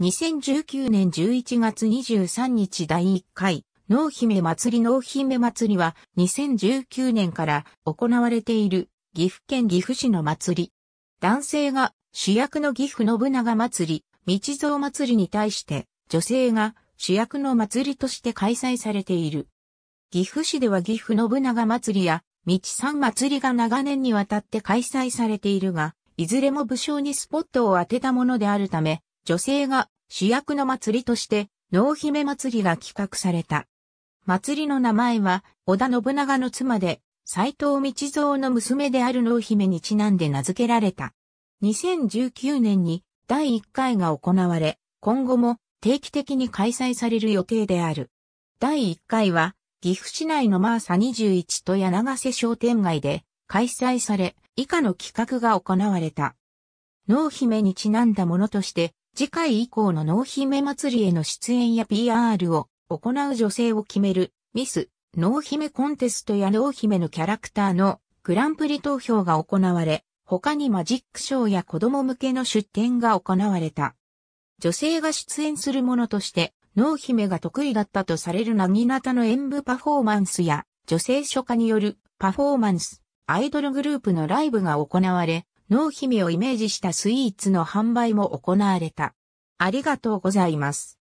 2019年11月23日第1回、濃姫祭り濃姫祭りは2019年から行われている岐阜県岐阜市の祭り。男性が主役の岐阜信長祭り、道蔵祭りに対して女性が主役の祭りとして開催されている。岐阜市では岐阜信長祭りや道三祭りが長年にわたって開催されているが、いずれも武将にスポットを当てたものであるため、女性が主役の祭りとして、濃姫祭りが企画された。祭りの名前は、織田信長の妻で、斎藤道造の娘である濃姫にちなんで名付けられた。2019年に第1回が行われ、今後も定期的に開催される予定である。第1回は、岐阜市内のマーサ21と柳瀬商店街で開催され、以下の企画が行われた。濃姫にちなんだものとして、次回以降の濃姫祭りへの出演や PR を行う女性を決めるミス、濃姫コンテストや濃姫のキャラクターのグランプリ投票が行われ、他にマジックショーや子供向けの出展が行われた。女性が出演するものとして、濃姫が得意だったとされるなぎなたの演舞パフォーマンスや、女性書家によるパフォーマンス、アイドルグループのライブが行われ、濃姫をイメージしたスイーツの販売も行われた。ありがとうございます。